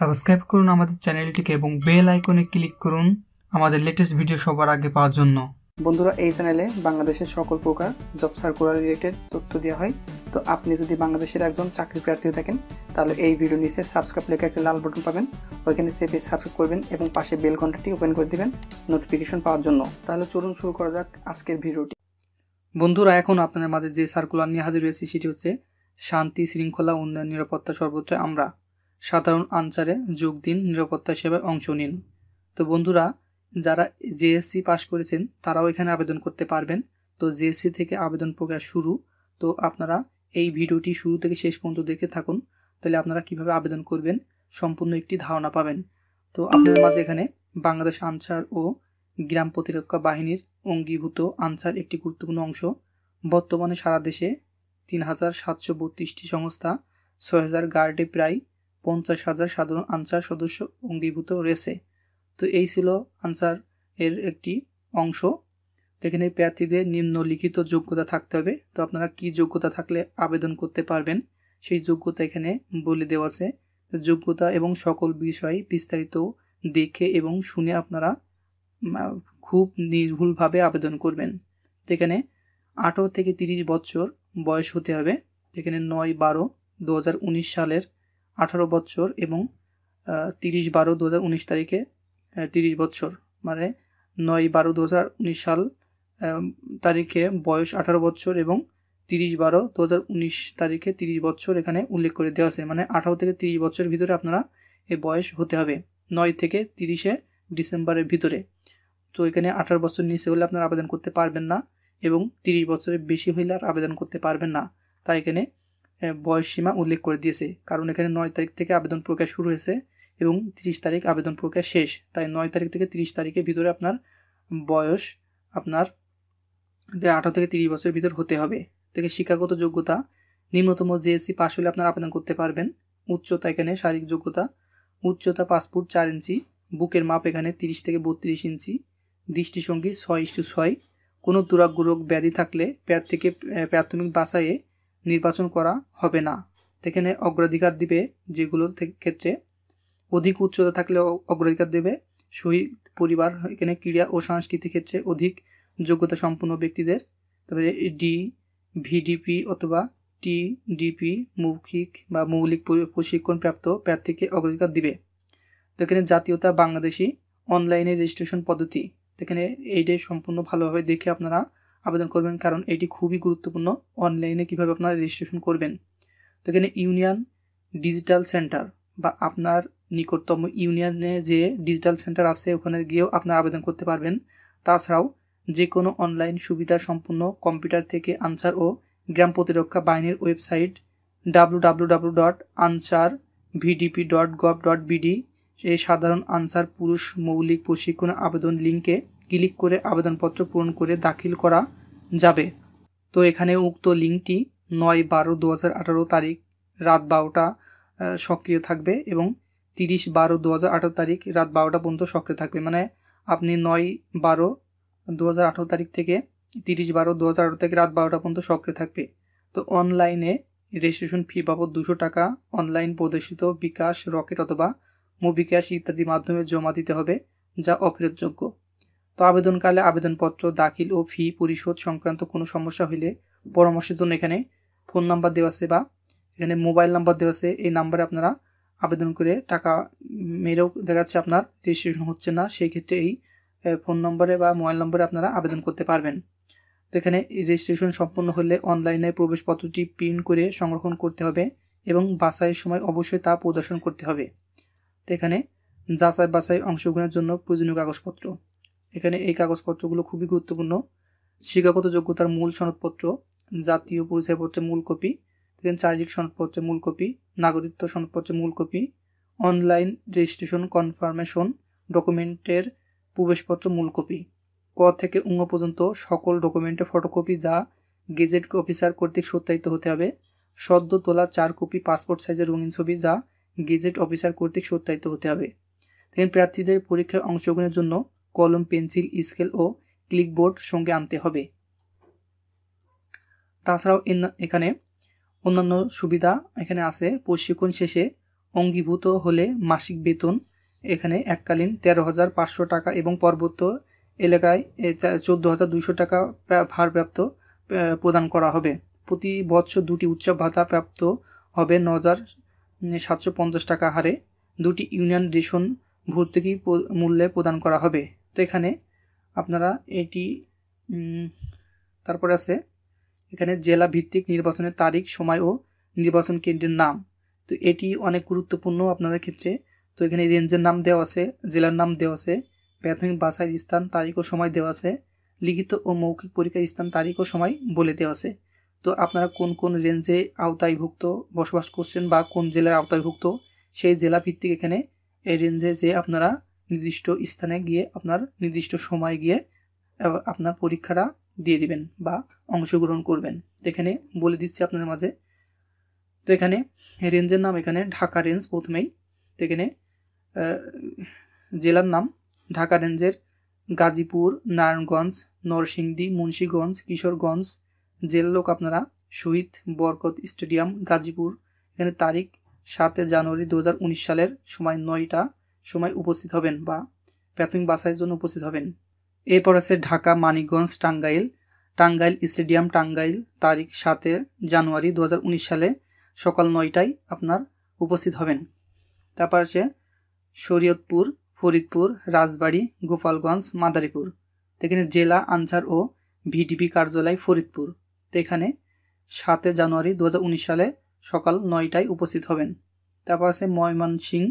subscribe করুন আমাদের চ্যানেলটিকে এবং বেল আইকনে ক্লিক করুন আমাদের লেটেস্ট ভিডিও সবার আগে পাওয়ার জন্য বন্ধুরা এই চ্যানেলে বাংলাদেশের সকল প্রকার জব সার্কুলার রিলেটেড তথ্য দেওয়া হয় তো আপনি যদি বাংলাদেশের একজন চাকরি প্রার্থী থাকেন তাহলে এই ভিডিও নিচে সাবস্ক্রাইব লেখা একটা লাল বাটন পাবেন ওইখানে সেভে সাবস্ক্রাইব করবেন এবং পাশে বেল ঘন্টাটি ওপেন করে দেবেন নোটিফিকেশন পাওয়ার জন্য তাহলে চলুন শুরু করা যাক আজকের ভিডিওটি বন্ধুরা এখন আপনাদের মাঝে যে সার্কুলার নিয়ে হাজির হয়েছি সেটি হচ্ছে শান্তি শৃঙ্খলা উন্নয়ন নিরাপত্তা সর্বোচ্চ আমরা সাধারণ আনসারে যোগ দিন নিরাপত্তা সেবায় অংশ নিন তো বন্ধুরা যারা জেএসসি পাশ করেছেন তারাও এখানে আবেদন করতে পারবেন তো জেএসসি থেকে আবেদন প্রক্রিয়া শুরু তো আপনারা এই ভিডিওটি শুরু থেকে শেষ পর্যন্ত দেখে থাকুন তাহলে আপনারা কিভাবে আবেদন করবেন সম্পূর্ণ একটি ধারণা পাবেন তো আপনাদের মাঝে এখানে বাংলাদেশ আনসার ও গ্রাম প্রতিরক্ষা বাহিনীর অঙ্গীভূত আনসার একটি গুরুত্বপূর্ণ অংশ বর্তমানে সারা দেশে তিন হাজার সাতশো বত্রিশটি সংস্থা ছয় হাজার গার্ডে প্রায় পঞ্চাশ হাজার সাধারণ আনসার সদস্য অঙ্গীভূত রয়েছে তো এই ছিল আনসার এর একটি অংশ এখানে প্রার্থীদের নিম্নলিখিত যোগ্যতা থাকতে হবে তো আপনারা কি যোগ্যতা থাকলে আবেদন করতে পারবেন সেই যোগ্যতা এখানে বলে দেওয়া আছে যোগ্যতা এবং সকল বিষয় বিস্তারিত দেখে এবং শুনে আপনারা খুব নির্ভুলভাবে আবেদন করবেন এখানে আঠারো থেকে তিরিশ বছর বয়স হতে হবে যেখানে নয় বারো দু সালের আঠারো বছর মানে এবং তিরিশ বারো দু হাজার উনিশ তারিখে তিরিশ বছর মানে নয় বারো দু হাজার উনিশ সাল তারিখে বয়স আঠারো বছর এবং তিরিশ বারো দু হাজার উনিশ তারিখে তিরিশ বছর এখানে উল্লেখ করে দেওয়া আছে মানে আঠারো থেকে তিরিশ বছরের ভিতরে আপনারা এ বয়স হতে হবে নয় থেকে তিরিশে ডিসেম্বরের ভিতরে তো এখানে আঠারো বছর নিচে হলে আপনারা আবেদন করতে পারবেন না এবং তিরিশ বছরের বেশি হইলে আর আবেদন করতে পারবেন না তাই এখানে বয়সসীমা উল্লেখ করে দিয়েছে কারণ এখানে নয় তারিখ থেকে আবেদন প্রক্রিয়া শুরু হয়েছে এবং তিরিশ তারিখ আবেদন প্রক্রিয়া শেষ তাই নয় তারিখ থেকে তিরিশ তারিখের ভিতরে আপনার বয়স আপনার যে আঠারো থেকে তিরিশ বছরের ভিতর হতে হবে থেকে শিক্ষাগত যোগ্যতা নিম্নতম জেএসসি পাশ হলে আপনারা আবেদন করতে পারবেন উচ্চতা এখানে শারীরিক যোগ্যতা উচ্চতা পাসপোর্ট চার ইঞ্চি বুকের মাপ এখানে তিরিশ থেকে বত্রিশ ইঞ্চি দৃষ্টিসঙ্গী ছয় ইস্টু ছয় কোনো দুরাগ্য রোগ ব্যাধি থাকলে প্যার থেকে প্রাথমিক বাসায়ে নির্বাচন করা হবে না এখানে অগ্রাধিকার দিবে যেগুলোর ক্ষেত্রে অধিক উচ্চতা থাকলে অগ্রাধিকার দেবে শহীদ পরিবার এখানে ক্রীড়া ও সাংস্কৃতিক ক্ষেত্রে অধিক যোগ্যতা সম্পন্ন ব্যক্তিদের তারপরে ডি ভিডিপি অথবা টি ডিপি মৌখিক বা মৌলিক প্রশিক্ষণপ্রাপ্ত প্রার্থীকে অগ্রাধিকার দিবে তো এখানে জাতীয়তা বাংলাদেশি অনলাইনে রেজিস্ট্রেশন পদ্ধতি এখানে এইটাই সম্পূর্ণ ভালোভাবে দেখে আপনারা আবেদন করবেন কারণ এটি খুবই গুরুত্বপূর্ণ অনলাইনে কিভাবে আপনারা রেজিস্ট্রেশন করবেন তো এখানে ইউনিয়ন ডিজিটাল সেন্টার বা আপনার নিকটতম ইউনিয়নে যে ডিজিটাল সেন্টার আছে ওখানে গিয়েও আপনারা আবেদন করতে পারবেন তাছাড়াও যে কোনো অনলাইন সুবিধা সম্পূর্ণ কম্পিউটার থেকে আনসার ও গ্রাম প্রতিরক্ষা বাহিনীর website W W W dot Ansar VDP dot gov dot BD এই সাধারণ আনসার পুরুষ মৌলিক প্রশিক্ষণ আবেদন লিঙ্কে ক্লিক করে আবেদনপত্র পূরণ করে দাখিল করা যাবে তো এখানে উক্ত লিঙ্কটি নয় বারো দু হাজার তারিখ রাত বারোটা সক্রিয় থাকবে এবং তিরিশ বারো দু হাজার তারিখ রাত বারোটা পর্যন্ত সক্রিয় থাকবে মানে আপনি নয় বারো দু হাজার তারিখ থেকে তিরিশ বারো দু হাজার আঠারো থেকে রাত বারোটা পর্যন্ত সক্রিয় থাকবে তো অনলাইনে রেজিস্ট্রেশন ফি বাবদ দুশো টাকা অনলাইন প্রদর্শিত বিকাশ রকেট অথবা মুবিকাশ ইত্যাদি মাধ্যমে জমা দিতে হবে যা অফেরতযোগ্য তো আবেদনকালে আবেদনপত্র দাখিল ও ফি পরিশোধ সংক্রান্ত কোনো সমস্যা হইলে পরামর্শের জন্য এখানে ফোন নাম্বার দেওয়া আছে বা এখানে মোবাইল নাম্বার দেওয়া আছে এই নাম্বারে আপনারা আবেদন করে টাকা মেরেও দেখাচ্ছে আপনার রেজিস্ট্রেশন হচ্ছে না সেই ক্ষেত্রে এই ফোন নম্বরে বা মোবাইল নম্বরে আপনারা আবেদন করতে পারবেন তো এখানে রেজিস্ট্রেশন সম্পন্ন হলে অনলাইনে প্রবেশপত্রটি প্রিন্ট করে সংরক্ষণ করতে হবে এবং বাসায়ের সময় অবশ্যই তা প্রদর্শন করতে হবে তো এখানে যাচাই বাছাই অংশগ্রহণের জন্য প্রয়োজনীয় কাগজপত্র এখানে এই কাগজপত্রগুলো খুবই গুরুত্বপূর্ণ শিক্ষাগত যোগ্যতার মূল সনদপত্র জাতীয় পরিচয়পত্রের মূল কপি দেখেন চারিত্রিক সনদপত্রের মূল কপি নাগরিকত্ব সনদপত্রের মূল কপি অনলাইন রেজিস্ট্রেশন কনফার্মেশন ডকুমেন্টের প্রবেশপত্র মূল কপি ক থেকে উঙ্গ পর্যন্ত সকল ডকুমেন্টের ফটোকপি যা গেজেট অফিসার কর্তৃক সত্যায়িত হতে হবে সদ্য তোলা চার কপি পাসপোর্ট সাইজের রঙিন ছবি যা গেজেট অফিসার কর্তৃক সত্যায়িত হতে হবে দেখেন প্রার্থীদের পরীক্ষায় অংশগ্রহণের জন্য কলম পেন্সিল স্কেল ও ক্লিকবোর্ড সঙ্গে আনতে হবে তাছাড়াও এখানে অন্যান্য সুবিধা এখানে আছে প্রশিক্ষণ শেষে অঙ্গীভূত হলে মাসিক বেতন এখানে এককালীন তেরো হাজার পাঁচশো টাকা এবং পর্বত এলাকায় চোদ্দো হাজার দুইশো টাকা ভারপ্রাপ্ত প্রদান করা হবে প্রতি বছর দুটি উৎসব ভাতা প্রাপ্ত হবে ন হাজার সাতশো পঞ্চাশ টাকা হারে দুটি ইউনিয়ন রেশন ভর্তুকি মূল্যে প্রদান করা হবে তো এখানে আপনারা এটি তারপরে আছে এখানে জেলা ভিত্তিক নির্বাচনের তারিখ সময় ও নির্বাচন কেন্দ্রের নাম তো এটি অনেক গুরুত্বপূর্ণ আপনাদের ক্ষেত্রে তো এখানে রেঞ্জের নাম দেওয়া আছে জেলার নাম দেওয়া আছে প্রাথমিক বাসার স্থান তারিখ ও সময় দেওয়া আছে লিখিত ও মৌখিক পরীক্ষার স্থান তারিখ ও সময় বলে দেওয়া আছে তো আপনারা কোন কোন রেঞ্জে আওতায়ভুক্ত বসবাস করছেন বা কোন জেলার আওতায়ভুক্ত সেই জেলা ভিত্তিক এখানে এই রেঞ্জে যে আপনারা নির্দিষ্ট স্থানে গিয়ে আপনার নির্দিষ্ট সময় গিয়ে আপনার পরীক্ষাটা দিয়ে দিবেন বা অংশগ্রহণ করবেন এখানে বলে দিচ্ছি আপনাদের মাঝে তো এখানে রেঞ্জের নাম এখানে ঢাকা রেঞ্জ প্রথমেই তো এখানে জেলার নাম ঢাকা রেঞ্জের গাজীপুর নারায়ণগঞ্জ নরসিংদী মুন্সীগঞ্জ কিশোরগঞ্জ জেল লোক আপনারা শহীদ বরকত স্টেডিয়াম গাজীপুর এখানে তারিখ সাতে জানুয়ারি দু সালের সময় নয়টা সময় উপস্থিত হবেন বা প্রাথমিক বাসায়ের জন্য উপস্থিত হবেন এরপর আছে ঢাকা মানিকগঞ্জ টাঙ্গাইল টাঙ্গাইল স্টেডিয়াম টাঙ্গাইল তারিখ সাতে জানুয়ারি দু সালে সকাল নয়টায় আপনার উপস্থিত হবেন তারপর আছে শরীয়তপুর ফরিদপুর রাজবাড়ি গোপালগঞ্জ মাদারীপুর এখানে জেলা আনসার ও ভিডিপি কার্যালয় ফরিদপুর এখানে সাতে জানুয়ারি দু সালে সকাল নয়টায় উপস্থিত হবেন তারপর আছে ময়মনসিংহ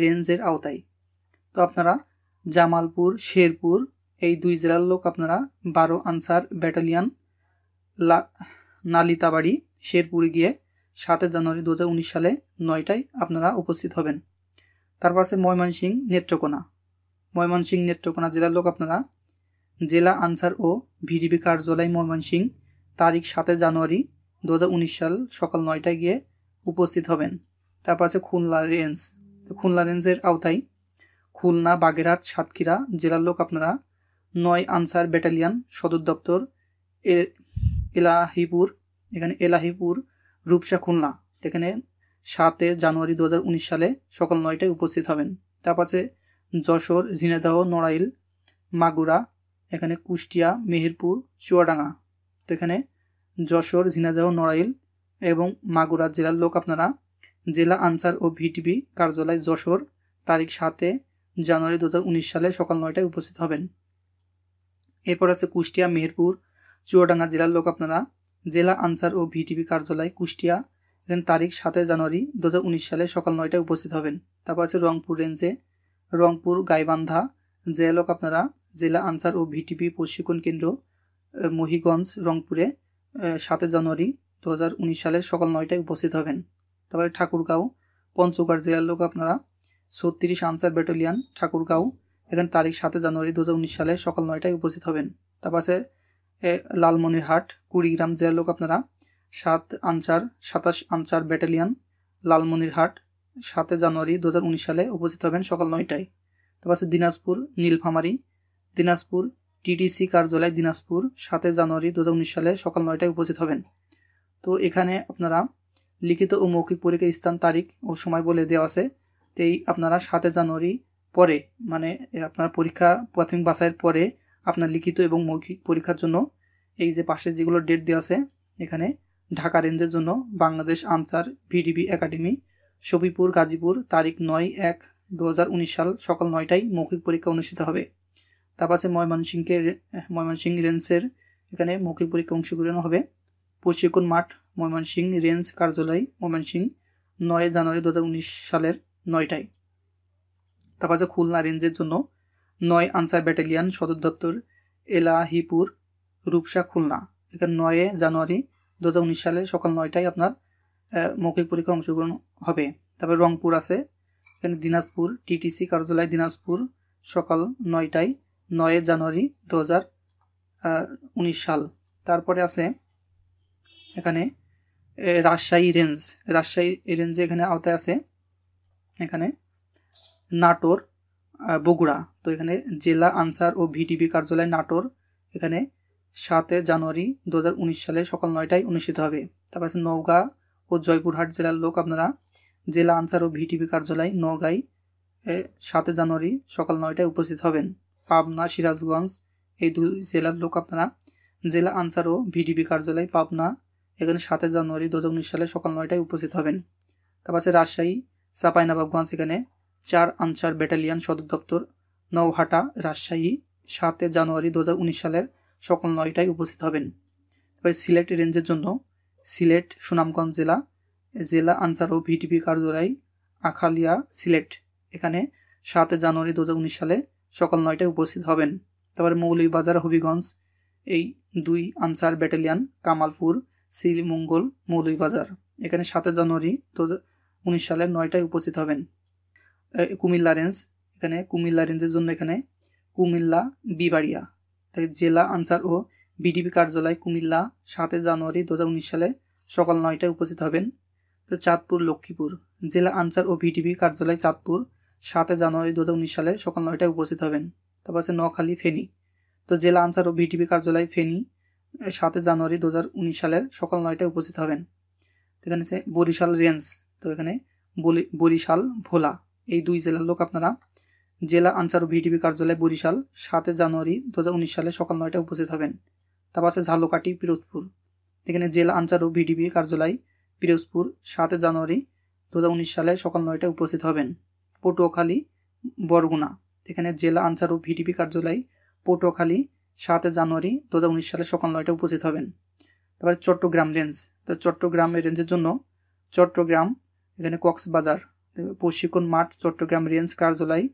রেঞ্জের আওতায় তো আপনারা জামালপুর শেরপুর এই দুই জেলার লোক আপনারা বারো আনসার ব্যাটালিয়ান নালিতাবাড়ি শেরপুরে গিয়ে সাতই জানুয়ারি দু সালে নয়টায় আপনারা উপস্থিত হবেন তারপর আছে ময়মনসিং নেত্রকোনা ময়মনসিং নেত্রকোনা জেলার লোক আপনারা জেলা আনসার ও ভিডিপি কার্যালয় ময়মনসিং তারিখ সাতই জানুয়ারি দু সাল সকাল নয়টায় গিয়ে উপস্থিত হবেন তারপর আছে খুলনা রেঞ্জ খুলনা রেঞ্জের আওতায় খুলনা বাগেরহাট সাতক্ষীরা জেলার লোক আপনারা নয় আনসার ব্যাটালিয়ান সদর দপ্তর এলাহিপুর এখানে এলাহিপুর রূপসা খুলনা এখানে সাতে জানুয়ারি দু সালে সকাল নয়টায় উপস্থিত হবেন তার আছে যশোর ঝিনাদাহ নড়াইল মাগুরা এখানে কুষ্টিয়া মেহেরপুর চুয়াডাঙ্গা তো এখানে যশোর ঝিনাদাহ নড়াইল এবং মাগুরা জেলার লোক আপনারা জেলা আনসার ও ভিটিবি কার্যালয় যশোর তারিখ সাতে জানুয়ারি দু সালে সকাল নয়টায় উপস্থিত হবেন এরপর আছে কুষ্টিয়া মেহেরপুর চুয়াডাঙ্গা জেলার লোক আপনারা জেলা আনসার ও ভিটিবি কার্যালয় কুষ্টিয়া এখানে তারিখ সাতাশ জানুয়ারি দু সালে সকাল নয়টায় উপস্থিত হবেন তারপর আছে রংপুর রেঞ্জে রংপুর গাইবান্ধা জেলা লোক আপনারা জেলা আনসার ও ভিটিবি প্রশিক্ষণ কেন্দ্র মহিগঞ্জ রংপুরে সাতই জানুয়ারি দু সালে সকাল নয়টায় উপস্থিত হবেন তারপরে ঠাকুরগাঁও পঞ্চগড় জেলার লোক আপনারা ছত্রিশ আনসার ব্যাটালিয়ান ঠাকুরগাঁও এখানে তারিখ সাতে জানুয়ারি দু সালে সকাল নয়টায় উপস্থিত হবেন তারপর আছে লালমনিরহাট কুড়িগ্রাম জেলার লোক আপনারা সাত আনসার সাতাশ আনসার ব্যাটালিয়ান লালমনিরহাট সাতে জানুয়ারি দু সালে উপস্থিত হবেন সকাল নয়টায় তারপর আছে দিনাজপুর নীলফামারি দিনাজপুর টিটিসি কার্যালয় দিনাজপুর সাতে জানুয়ারি দু সালে সকাল নয়টায় উপস্থিত হবেন তো এখানে আপনারা লিখিত ও মৌখিক পরীক্ষার স্থান তারিখ ও সময় বলে দেওয়া আছে এই আপনারা সাতে জানুয়ারি পরে মানে আপনার পরীক্ষা প্রাথমিক বাছাইয়ের পরে আপনার লিখিত এবং মৌখিক পরীক্ষার জন্য এই যে পাশে যেগুলো ডেট দেওয়া আছে এখানে ঢাকা রেঞ্জের জন্য বাংলাদেশ আনসার ভিডিবি একাডেমি সবিপুর গাজীপুর তারিখ নয় এক দু সাল সকাল নয়টায় মৌখিক পরীক্ষা অনুষ্ঠিত হবে তারপর আছে ময়মনসিংকে ময়মনসিংহ রেঞ্জের এখানে মৌখিক পরীক্ষা অংশগ্রহণ হবে প্রশিক্ষণ মাঠ ময়মনসিং রেঞ্জ কার্যালয় ময়মনসিং নয় জানুয়ারি দু সালের নয়টায় তারপর আছে খুলনা রেঞ্জের জন্য নয় আনসার ব্যাটালিয়ান সদর দপ্তর এলাহিপুর রূপসা খুলনা এখানে নয় জানুয়ারি দু সালে সকাল নয়টায় আপনার মৌখিক পরীক্ষা অংশগ্রহণ হবে তারপর রংপুর আছে এখানে দিনাজপুর টিটিসি কার্যালয় দিনাজপুর সকাল নয়টায় নয় জানুয়ারি দু সাল তারপরে আছে এখানে রাজশাহী রেঞ্জ রাজশাহী রেঞ্জে এখানে আওতায় আছে এখানে নাটোর বগুড়া তো এখানে জেলা আনসার ও ভিডিপি কার্যালয় নাটোর এখানে সাতে জানুয়ারি দু সালে সকাল নয়টায় অনুষ্ঠিত হবে তারপর আছে নওগাঁ ও জয়পুরহাট জেলার লোক আপনারা জেলা আনসার ও ভিটিপি কার্যালয় নওগাঁয় সাতে জানুয়ারি সকাল নয়টায় উপস্থিত হবেন পাবনা সিরাজগঞ্জ এই দুই জেলার লোক আপনারা জেলা আনসার ও ভিডিপি কার্যালয় পাবনা এখানে সাতের জানুয়ারি দু সালে সকাল নয়টায় উপস্থিত হবেন তারপর আছে রাজশাহী চাপাইনবাবগঞ্জ এখানে চার আনসার ব্যাটালিয়ান সদর দপ্তর নৌহাটা রাজশাহী সাতে জানুয়ারি দু সালের সকাল নয়টায় উপস্থিত হবেন তারপরে সিলেট রেঞ্জের জন্য সিলেট সুনামগঞ্জ জেলা জেলা আনসার ও ভিটিপি কার্যালয় আখালিয়া সিলেট এখানে সাতে জানুয়ারি দু সালে সকাল নয়টায় উপস্থিত হবেন তারপরে মৌলভীবাজার হবিগঞ্জ এই দুই আনসার ব্যাটালিয়ান কামালপুর শ্রীমঙ্গল মৌলভীবাজার এখানে সাতই জানুয়ারি দু উনিশ সালের নয়টায় উপস্থিত হবেন কুমিল্লা রেঞ্জ এখানে কুমিল্লা রেঞ্জের জন্য এখানে কুমিল্লা বিবাড়িয়া তাই জেলা আনসার ও বিডিপি কার্যালয় কুমিল্লা সাতই জানুয়ারি দু সালে সকাল নয়টায় উপস্থিত হবেন তো চাঁদপুর লক্ষ্মীপুর জেলা আনসার ও ভিডিপি কার্যালয় চাঁদপুর সাতই জানুয়ারি দু সালে সকাল নয়টায় উপস্থিত হবেন তারপর আছে নোয়াখালী ফেনী তো জেলা আনসার ও ভিডিপি কার্যালয় ফেনী সাতই জানুয়ারি দু সালের সকাল নয়টায় উপস্থিত হবেন এখানে হচ্ছে বরিশাল রেঞ্জ তো এখানে বরিশাল ভোলা এই দুই জেলার লোক আপনারা জেলা আনসার ও ভিডিপি কার্যালয় বরিশাল সাতই জানুয়ারি দু সালে সকাল নয়টায় উপস্থিত হবেন তারপর আছে ঝালকাটি পিরোজপুর এখানে জেলা আনসার ও ভিডিপি কার্যালয় পিরোজপুর সাতই জানুয়ারি দু সালে সকাল নয়টায় উপস্থিত হবেন পটুয়াখালী বরগুনা এখানে জেলা আনসার ও ভিডিপি কার্যালয় পটুয়াখালী সাত জানুয়ারি দু সালে সকাল নয়টা উপস্থিত হবেন তারপরে চট্টগ্রাম রেঞ্জ তো চট্টগ্রাম রেঞ্জের জন্য চট্টগ্রাম এখানে কক্সবাজার প্রশিক্ষণ মাঠ চট্টগ্রাম রেঞ্জ কার্যালয়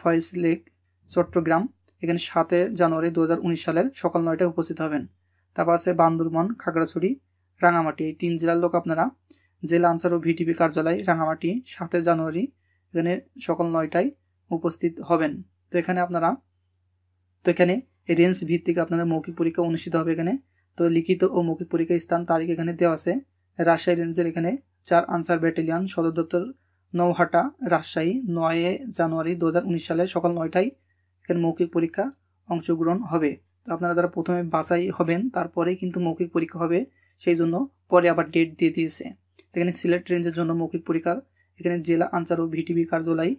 ফয়েজ লেক চট্টগ্রাম এখানে সাতে জানুয়ারি দু সালের সকাল নয়টায় উপস্থিত হবেন তারপর আছে বান্দরবন খাগড়াছড়ি রাঙামাটি এই তিন জেলার লোক আপনারা জেলা আনসার ও ভিটিপি কার্যালয় রাঙামাটি সাতে জানুয়ারি এখানে সকাল নয়টায় উপস্থিত হবেন তো এখানে আপনারা তো এখানে রেঞ্জ ভিত্তিক আপনাদের মৌখিক পরীক্ষা অনুষ্ঠিত হবে এখানে তো লিখিত ও মৌখিক পরীক্ষার স্থান তারিখ এখানে দেওয়া আছে রাজশাহী রেঞ্জের এখানে চার আনসার ব্যাটালিয়ন সদর দপ্তর নৌহাটা রাজশাহী নয় জানুয়ারি দু সালে সকাল নয়টায় এখানে মৌখিক পরীক্ষা অংশগ্রহণ হবে তো আপনারা যারা প্রথমে বাছাই হবেন তারপরেই কিন্তু মৌখিক পরীক্ষা হবে সেই জন্য পরে আবার ডেট দিয়ে দিয়েছে এখানে সিলেট রেঞ্জের জন্য মৌখিক পরীক্ষার এখানে জেলা আনসার ও ভিটিভি কার্যালয়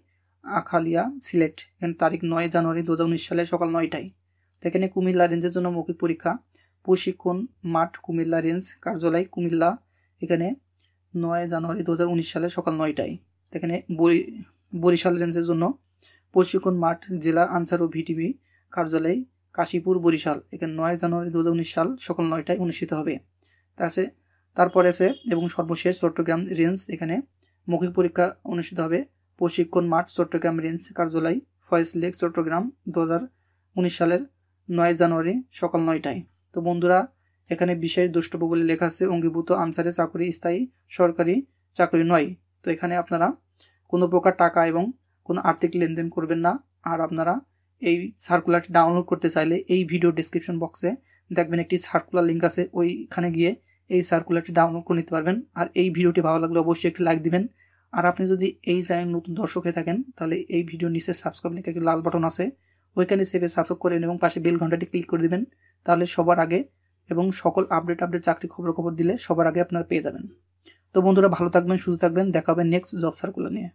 আখালিয়া সিলেট এখানে তারিখ নয় জানুয়ারি দু সালে সকাল নয়টায় এখানে কুমিল্লা রেঞ্জের জন্য মৌখিক পরীক্ষা প্রশিক্ষণ মাঠ কুমিল্লা রেঞ্জ কার্যালয় কুমিল্লা এখানে নয় জানুয়ারি দু সালে সকাল নয়টায় এখানে বরিশাল রেঞ্জের জন্য প্রশিক্ষণ মাঠ জেলা আনসার ও ভিটিভি কার্যালয় কাশীপুর বরিশাল এখানে নয় জানুয়ারি দু সাল সকাল নয়টায় অনুষ্ঠিত হবে তা আছে তারপরে আছে এবং সর্বশেষ চট্টগ্রাম রেঞ্জ এখানে মৌখিক পরীক্ষা অনুষ্ঠিত হবে প্রশিক্ষণ মাঠ চট্টগ্রাম রেঞ্জ কার্যালয় ফয়েস লেক চট্টগ্রাম দু সালের নয় জানুয়ারি সকাল নয়টায় তো বন্ধুরা এখানে বিশেষ দ্রষ্টব্য বলে লেখা আছে অঙ্গীভূত আনসারে চাকরি স্থায়ী সরকারি চাকরি নয় তো এখানে আপনারা কোনো প্রকার টাকা এবং কোনো আর্থিক লেনদেন করবেন না আর আপনারা এই সার্কুলারটি ডাউনলোড করতে চাইলে এই ভিডিও ডিসক্রিপশন বক্সে দেখবেন একটি সার্কুলার লিঙ্ক আছে ওইখানে গিয়ে এই সার্কুলারটি ডাউনলোড করে নিতে পারবেন আর এই ভিডিওটি ভালো লাগলে অবশ্যই একটি লাইক দিবেন আর আপনি যদি এই চ্যানেল নতুন দর্শক হয়ে থাকেন তাহলে এই ভিডিও নিচে সাবস্ক্রাইব লিখে একটি লাল বাটন আছে ওইখানে সেভে সাবস্ক্রাইব করেন এবং পাশে বেল ঘন্টাটি ক্লিক করে দেবেন তাহলে সবার আগে এবং সকল আপডেট আপডেট চাকরি খবর খবর দিলে সবার আগে আপনারা পেয়ে যাবেন তো বন্ধুরা ভালো থাকবেন সুস্থ থাকবেন দেখা হবে নেক্সট জব সার্কুলার নিয়ে